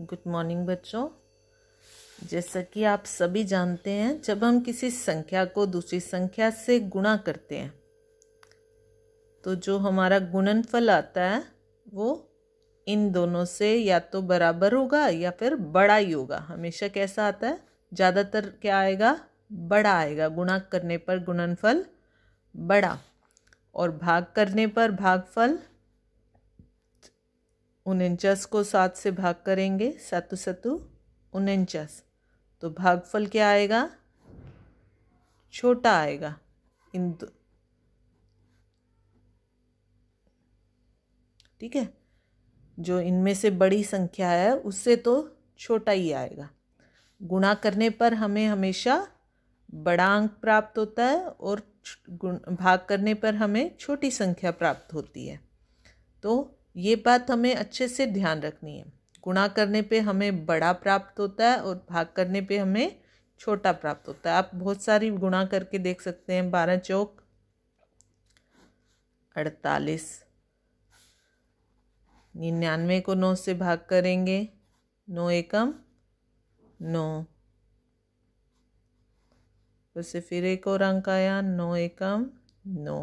good morning बच्चों जैसा कि आप सभी जानते हैं जब हम किसी संख्या को दूसरी संख्या से गुणा करते हैं तो जो हमारा गुणनफल आता है वो इन दोनों से या तो बराबर होगा या फिर बड़ा ही होगा हमेशा कैसा आता है ज़्यादातर क्या आएगा बड़ा आएगा गुणा करने पर गुणनफल बड़ा और भाग करने पर भागफल उनचास को सात से भाग करेंगे सातु सतु उनचास तो भागफल क्या आएगा छोटा आएगा इन दो ठीक है जो इनमें से बड़ी संख्या है उससे तो छोटा ही आएगा गुणा करने पर हमें हमेशा बड़ा अंक प्राप्त होता है और भाग करने पर हमें छोटी संख्या प्राप्त होती है तो ये बात हमें अच्छे से ध्यान रखनी है गुणा करने पे हमें बड़ा प्राप्त होता है और भाग करने पे हमें छोटा प्राप्त होता है आप बहुत सारी गुणा करके देख सकते हैं बारह चौक अड़तालीस निन्यानवे को नौ से भाग करेंगे नौ एकम नौ उससे फिर एक और अंक आया नौ एकम नौ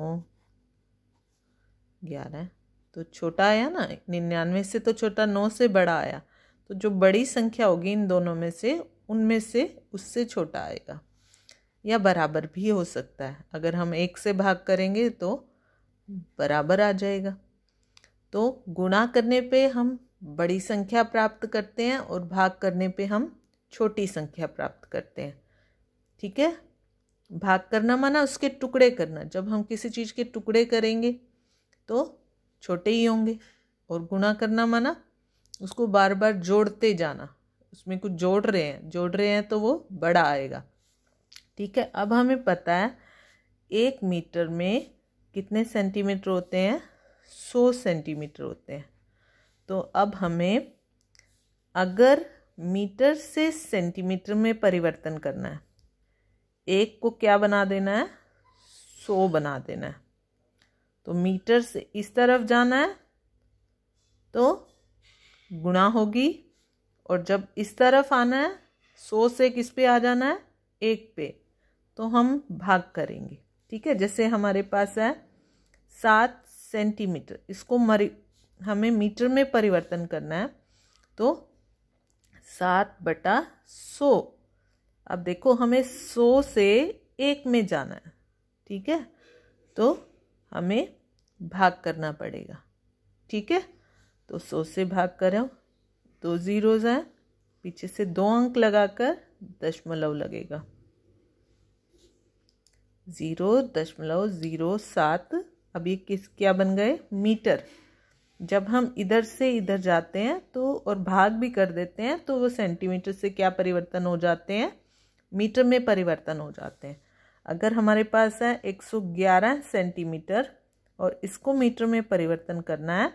ग्यारह तो छोटा आया ना निन्यानवे से तो छोटा नौ से बड़ा आया तो जो बड़ी संख्या होगी इन दोनों में से उनमें से उससे छोटा आएगा या बराबर भी हो सकता है अगर हम एक से भाग करेंगे तो बराबर आ जाएगा तो गुणा करने पे हम बड़ी संख्या प्राप्त करते हैं और भाग करने पे हम छोटी संख्या प्राप्त करते हैं ठीक है भाग करना माना उसके टुकड़े करना जब हम किसी चीज़ के टुकड़े करेंगे तो छोटे ही होंगे और गुणा करना माना उसको बार बार जोड़ते जाना उसमें कुछ जोड़ रहे हैं जोड़ रहे हैं तो वो बड़ा आएगा ठीक है अब हमें पता है एक मीटर में कितने सेंटीमीटर होते हैं सौ सेंटीमीटर होते हैं तो अब हमें अगर मीटर से सेंटीमीटर में परिवर्तन करना है एक को क्या बना देना है सौ बना देना है तो मीटर से इस तरफ जाना है तो गुणा होगी और जब इस तरफ आना है सौ से किस पे आ जाना है एक पे तो हम भाग करेंगे ठीक है जैसे हमारे पास है सात सेंटीमीटर इसको मरी हमें मीटर में परिवर्तन करना है तो सात बटा सौ अब देखो हमें सौ से एक में जाना है ठीक है तो हमें भाग करना पड़ेगा ठीक है तो सौ से भाग करें दो ज़ीरोज़ हैं पीछे से दो अंक लगाकर दशमलव लगेगा ज़ीरो दशमलव ज़ीरो सात अब ये किस क्या बन गए मीटर जब हम इधर से इधर जाते हैं तो और भाग भी कर देते हैं तो वो सेंटीमीटर से क्या परिवर्तन हो जाते हैं मीटर में परिवर्तन हो जाते हैं अगर हमारे पास है 111 सेंटीमीटर और इसको मीटर में परिवर्तन करना है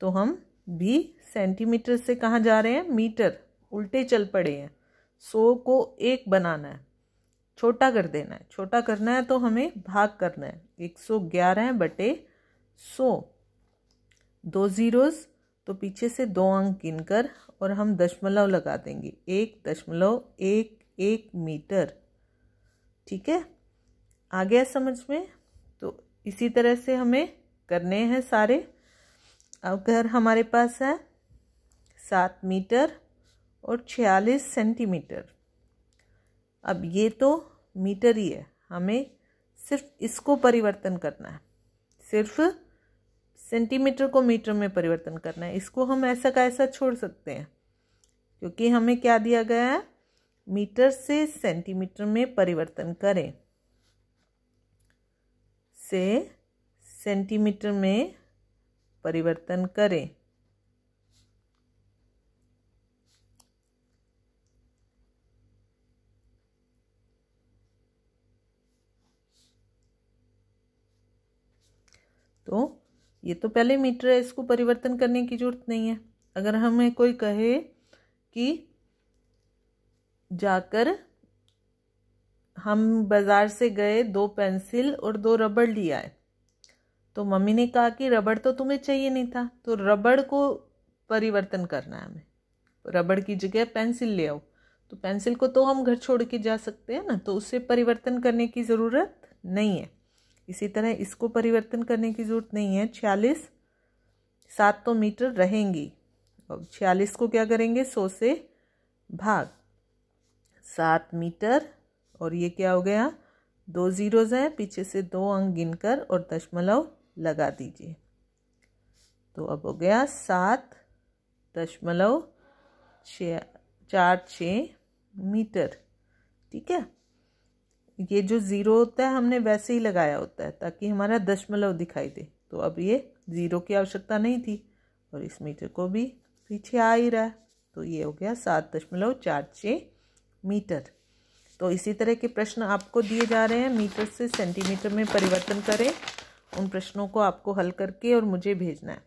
तो हम भी सेंटीमीटर से कहाँ जा रहे हैं मीटर उल्टे चल पड़े हैं सौ को एक बनाना है छोटा कर देना है छोटा करना है तो हमें भाग करना है एक सौ ग्यारह बटे सो दो ज़ीरोज़ तो पीछे से दो अंक गिनकर और हम दशमलव लगा देंगे एक दशमलव एक एक मीटर ठीक है आ गया समझ में तो इसी तरह से हमें करने हैं सारे अगर हमारे पास है सात मीटर और छियालीस सेंटीमीटर अब ये तो मीटर ही है हमें सिर्फ इसको परिवर्तन करना है सिर्फ सेंटीमीटर को मीटर में परिवर्तन करना है इसको हम ऐसा का ऐसा छोड़ सकते हैं क्योंकि हमें क्या दिया गया है मीटर से सेंटीमीटर में परिवर्तन करें से सेंटीमीटर में परिवर्तन करें तो ये तो पहले मीटर है इसको परिवर्तन करने की ज़रूरत नहीं है अगर हमें कोई कहे कि जाकर हम बाज़ार से गए दो पेंसिल और दो रबड़ लिया आए तो मम्मी ने कहा कि रबड़ तो तुम्हें चाहिए नहीं था तो रबड़ को परिवर्तन करना है हमें रबड़ की जगह पेंसिल ले आओ तो पेंसिल को तो हम घर छोड़ के जा सकते हैं ना तो उससे परिवर्तन करने की ज़रूरत नहीं है इसी तरह इसको परिवर्तन करने की ज़रूरत नहीं है छियालीस सात तो मीटर रहेंगी और छियालीस को क्या करेंगे सौ से भाग सात मीटर और ये क्या हो गया दो ज़ीरोज़ हैं पीछे से दो अंक गिनकर और दशमलव लगा दीजिए तो अब हो गया सात दशमलव छ चार छ मीटर ठीक है ये जो ज़ीरो होता है हमने वैसे ही लगाया होता है ताकि हमारा दशमलव दिखाई दे तो अब ये ज़ीरो की आवश्यकता नहीं थी और इस मीटर को भी पीछे आ ही रहा है तो ये हो गया सात दशमलव चार छ मीटर तो इसी तरह के प्रश्न आपको दिए जा रहे हैं मीटर से सेंटीमीटर में परिवर्तन करें उन प्रश्नों को आपको हल करके और मुझे भेजना है